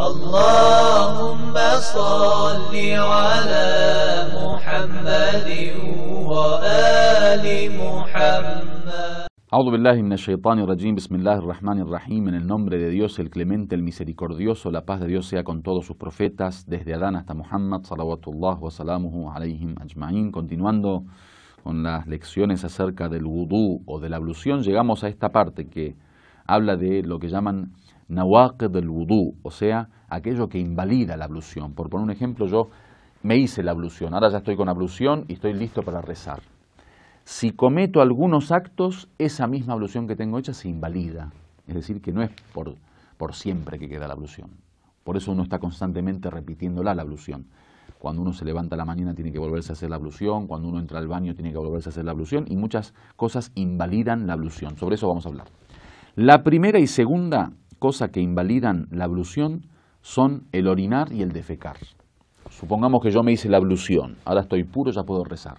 اللهم salli ala محمد wa محمد أعوذ بالله من الشيطان الرجيم بسم الله en el nombre de Dios el clemente el misericordioso la paz de Dios sea con todos sus profetas desde Adán hasta Muhammad salawatullah wa salamuhu alayhim ajma'in continuando con las lecciones acerca del Wudu o de la ablución llegamos a esta parte que habla de lo que llaman Nawak del Wudu, o sea, aquello que invalida la ablución. Por poner un ejemplo, yo me hice la ablución, ahora ya estoy con ablución y estoy listo para rezar. Si cometo algunos actos, esa misma ablución que tengo hecha se invalida. Es decir, que no es por, siempre que queda la ablución. Por eso uno está constantemente repitiéndola la ablución. Cuando uno se levanta la mañana tiene que volverse a hacer la ablución, cuando uno entra al baño tiene que volverse a hacer la ablución y muchas cosas invalidan la ablución. Sobre eso vamos a hablar. La primera y segunda cosas que invalidan la ablución son el orinar y el defecar. Supongamos que yo me hice la ablución, ahora estoy puro, ya puedo rezar.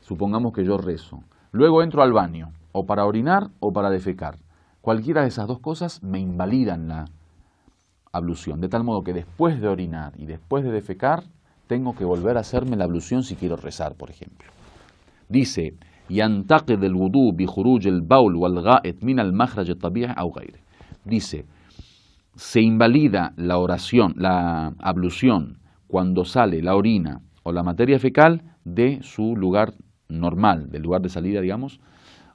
Supongamos que yo rezo. Luego entro al baño, o para orinar o para defecar. Cualquiera de esas dos cosas me invalidan la ablución, de tal modo que después de orinar y después de defecar, tengo que volver a hacerme la ablución si quiero rezar, por ejemplo. Dice, el baul wal البول al من المخرج الطبيعي أو augaire dice, se invalida la oración, la ablución, cuando sale la orina o la materia fecal de su lugar normal, del lugar de salida, digamos,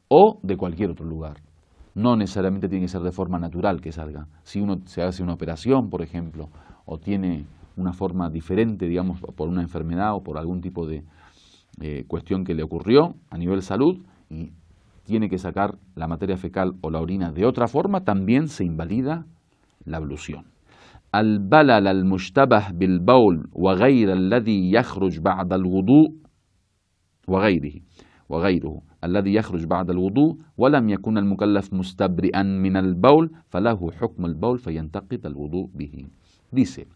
o de cualquier otro lugar. No necesariamente tiene que ser de forma natural que salga. Si uno se hace una operación, por ejemplo, o tiene una forma diferente, digamos, por una enfermedad o por algún tipo de eh, cuestión que le ocurrió a nivel salud, y tiene que sacar la materia fecal o la orina de otra forma, también se invalida la ablución. Al balal al mushtabah bil baul wa ghayr alladhi yakhruj ba'da al wudu wa ghayrihi wa ghayruhu alladhi yakhruj ba'da al wudu wa lam yakun al mukallaf mustabri'an min al baul falahu hukm al baul fayantaqid al wudu bihi. Dice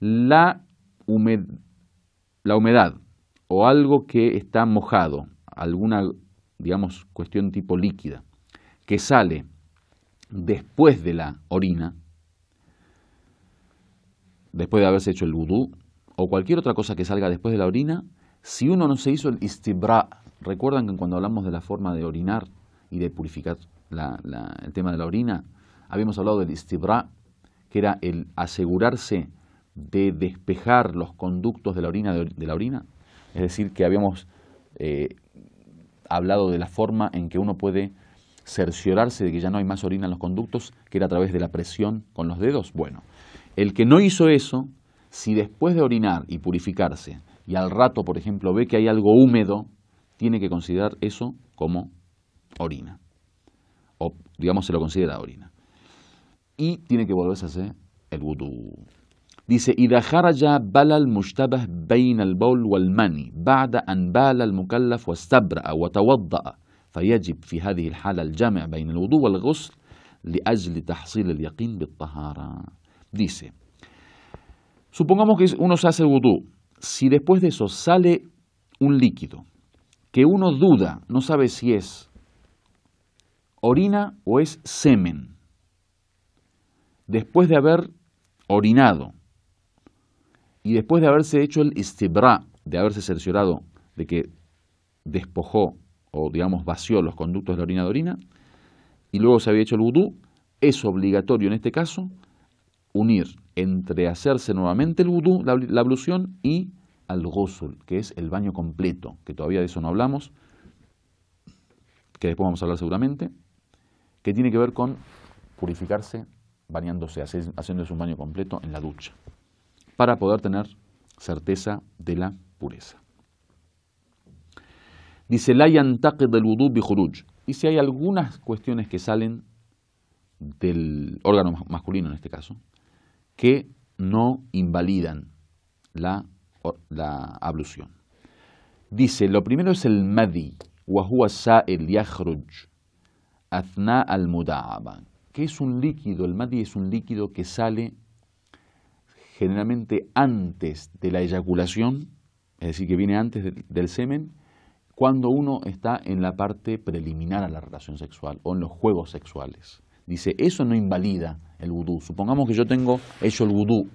la humedad o algo que está mojado, alguna digamos, cuestión tipo líquida, que sale después de la orina, después de haberse hecho el vudú, o cualquier otra cosa que salga después de la orina, si uno no se hizo el istibra, recuerdan que cuando hablamos de la forma de orinar y de purificar el tema de la orina, habíamos hablado del istibra, que era el asegurarse de despejar los conductos de la orina, de, la orina es decir, que habíamos eh, hablado de la forma en que uno puede cerciorarse de que ya no hay más orina en los conductos, que era a través de la presión con los dedos. Bueno, el que no hizo eso, si después de orinar y purificarse, y al rato, por ejemplo, ve que hay algo húmedo, tiene que considerar eso como orina. O, digamos, se lo considera orina. Y tiene que volverse a hacer el wudu. Dice: "Ida ya balal, al bain al bawl wal mani ba'da an bal al mukallaf wastabra wa tawadda, f yajibu fi hadhihi al hal al jam' bayna al wudu' wal ghusl li ajli tahsil al yaqin bi tahara." Dice: Supongamos que uno hace wudu, si después de eso sale un líquido que uno duda, no sabe si es orina o es semen. Después de haber orinado y después de haberse hecho el istibra, de haberse cerciorado de que despojó o digamos vació los conductos de la orina de orina, y luego se había hecho el vudú, es obligatorio en este caso unir entre hacerse nuevamente el vudú, la, ablusión, ablución, y al gosul, que es el baño completo, que todavía de eso no hablamos, que después vamos a hablar seguramente, que tiene que ver con purificarse bañándose, haciéndose un baño completo en la ducha para poder tener certeza de la pureza. Dice, la yantaqid del wudu bihuruj. Y si hay algunas cuestiones que salen del órgano masculino en este caso, que no invalidan la, la ablución. Dice, lo primero es el madi, el al que es un líquido, el madi es un líquido que sale generalmente antes de la eyaculación, es decir, que viene antes del semen, cuando uno está en la parte preliminar a la relación sexual o en los juegos sexuales. Dice, eso no invalida el vudú. Supongamos que yo tengo hecho el vudú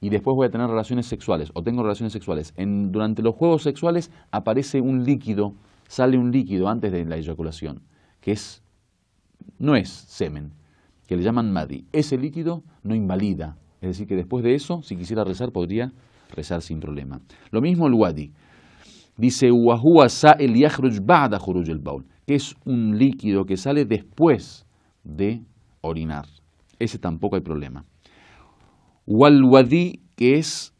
y después voy a tener relaciones sexuales o tengo relaciones sexuales. durante los juegos sexuales aparece un líquido, sale un líquido antes de la eyaculación, que es, no es semen, que le llaman madi. Ese líquido no invalida es decir, que después de eso, si quisiera rezar, podría rezar sin problema. Lo mismo el wadi. Dice, que es un líquido que sale después de orinar. Ese tampoco hay problema. Wal wadi, que es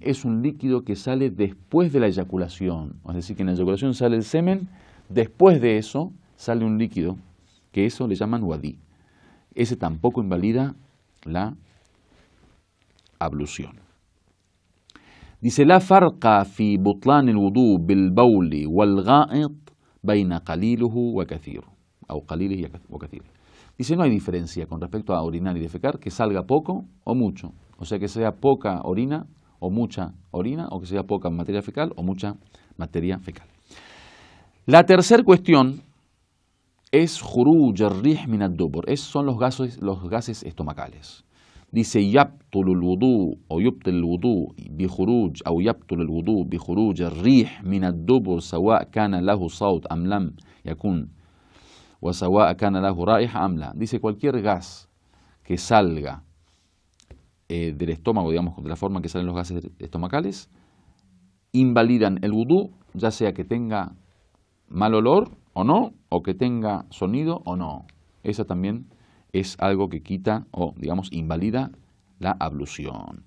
es un líquido que sale después de la eyaculación. Es decir, que en la eyaculación sale el semen, después de eso sale un líquido, que eso le llaman wadi ese tampoco invalida la ablución. Dice, la farqa fi butlan el wudu bil baina wa O Dice, no hay diferencia con respecto a orinar y defecar, que salga poco o mucho. O sea, que sea poca orina o mucha orina, o que sea poca materia fecal o mucha materia fecal. La tercera cuestión es juruj min ad-dubur. es son los gases, los gases estomacales. Dice yabtul al-wudu o yabtul al-wudu bi khuruj o yabtul al bi khuruj ar min dubur sawa kana lahu Saut, am lam yakun wa sawa kana lahu raiha am la. Dice cualquier gas que salga eh, del estómago, digamos, de la forma que salen los gases estomacales, invalidan el wudu, ya sea que tenga mal olor o no, o que tenga sonido o no. Esa también es algo que quita o, digamos, invalida la ablución.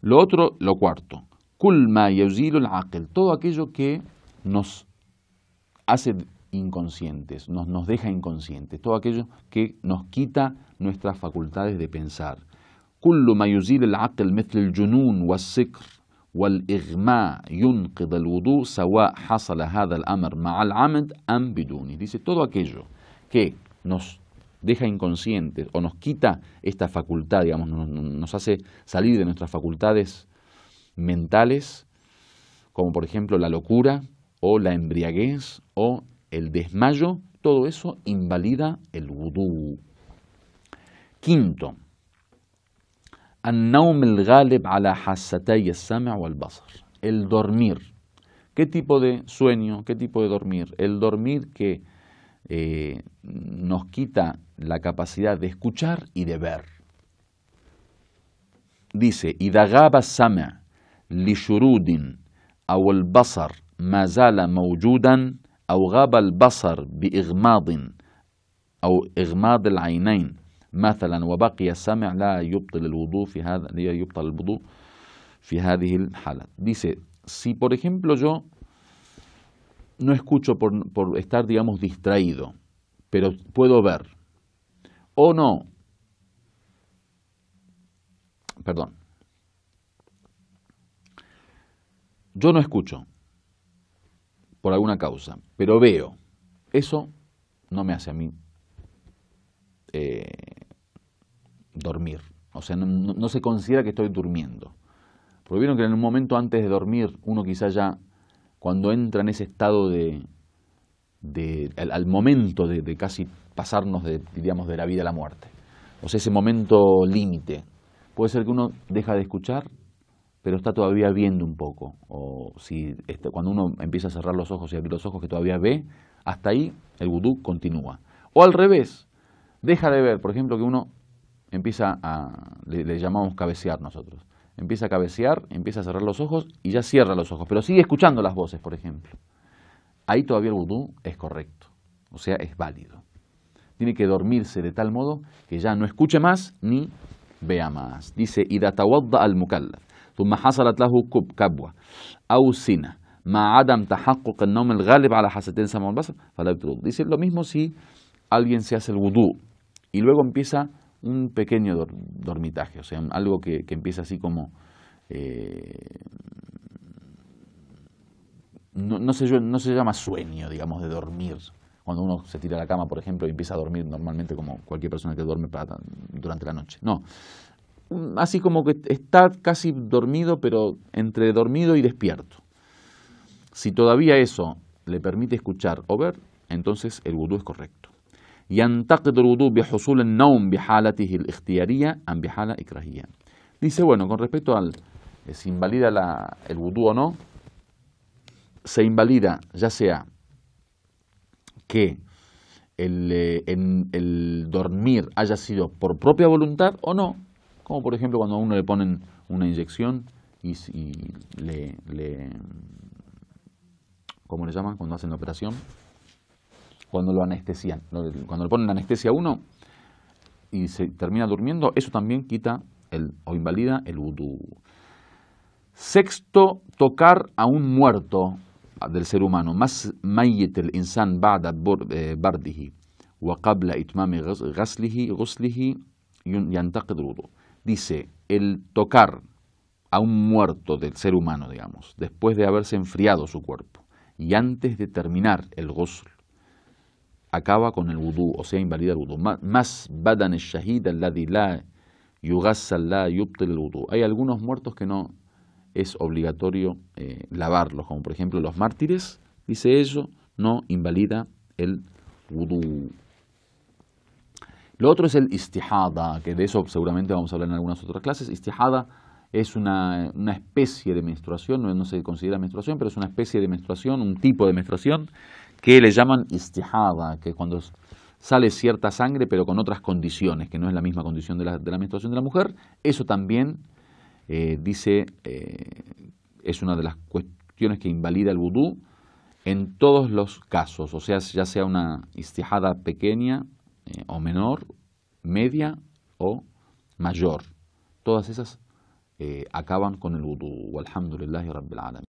Lo otro, lo cuarto, kulma aquel todo aquello que nos hace inconscientes, nos, nos deja inconscientes, todo aquello que nos quita nuestras facultades de pensar. مثل الجنون والإغماء سواء حصل هذا مع العمد dice todo aquello que nos deja inconscientes o nos quita esta facultad, digamos, nos, hace salir de nuestras facultades mentales, como por ejemplo la locura o la embriaguez o el desmayo, todo eso invalida el wudu. Quinto, النوم الغالب على حاستي السمع والبصر el dormir qué tipo de sueño qué tipo de dormir el dormir que eh, nos quita la capacidad de escuchar y de ver dice إذا غاب السمع لشرود أو البصر ما زال موجودا أو غاب البصر بإغماض أو إغماض العينين Dice, si por ejemplo yo no escucho por, estar, digamos, distraído, pero puedo ver, o no, perdón, yo no escucho por alguna causa, pero veo, eso no me hace a mí eh, dormir. O sea, no, se considera que estoy durmiendo. Porque vieron que en un momento antes de dormir, uno quizá ya, cuando entra en ese estado de, de al, momento de, casi pasarnos, de, digamos, de la vida a la muerte. O sea, ese momento límite. Puede ser que uno deja de escuchar, pero está todavía viendo un poco. O si este, cuando uno empieza a cerrar los ojos y abrir los ojos que todavía ve, hasta ahí el vudú continúa. O al revés, deja de ver, por ejemplo, que uno empieza a, le, llamamos cabecear nosotros, empieza a cabecear, empieza a cerrar los ojos y ya cierra los ojos, pero sigue escuchando las voces, por ejemplo. Ahí todavía el vudú es correcto, o sea, es válido. Tiene que dormirse de tal modo que ya no escuche más ni vea más. Dice, al Dice lo mismo si alguien se hace el vudú y luego empieza un pequeño dormitaje, o sea, algo que, empieza así como... Eh, no, se, no se llama sueño, digamos, de dormir. Cuando uno se tira a la cama, por ejemplo, y empieza a dormir normalmente como cualquier persona que duerme para, durante la noche. No. Así como que está casi dormido, pero entre dormido y despierto. Si todavía eso le permite escuchar o ver, entonces el gurú es correcto. ينتقد en بحصول النوم بحالته الاختيارية أم بحالة Dice, bueno, con respecto al eh, si invalida el vudú o no, se invalida ya sea que eh, el, dormir haya sido por propia voluntad o no, como por ejemplo cuando a uno le ponen una inyección y, y le, le, ¿cómo le llaman? Cuando hacen la operación, cuando lo anestesian, cuando le ponen anestesia a uno y se termina durmiendo, eso también quita el, o invalida el vudú. Sexto, tocar a un muerto del ser humano. Más insan ba'da eh, Dice, el tocar a un muerto del ser humano, digamos, después de haberse enfriado su cuerpo y antes de terminar el ghusl acaba con el wudu o sea, invalida el wudu Más badan el shahid la la yuptel el Hay algunos muertos que no es obligatorio eh, lavarlos, como por ejemplo los mártires, dice eso, no invalida el wudu Lo otro es el istihada, que de eso seguramente vamos a hablar en algunas otras clases. Istihada es una, especie de menstruación, no se considera menstruación, pero es una especie de menstruación, un tipo de menstruación que le llaman istihada, que cuando sale cierta sangre pero con otras condiciones, que no es la misma condición de la, de la menstruación de la mujer, eso también eh, dice, eh, es una de las cuestiones que invalida el vudú en todos los casos, o sea, ya sea una istihada pequeña eh, o menor, media o mayor. Todas esas acaban con el vudú. alhamdulillah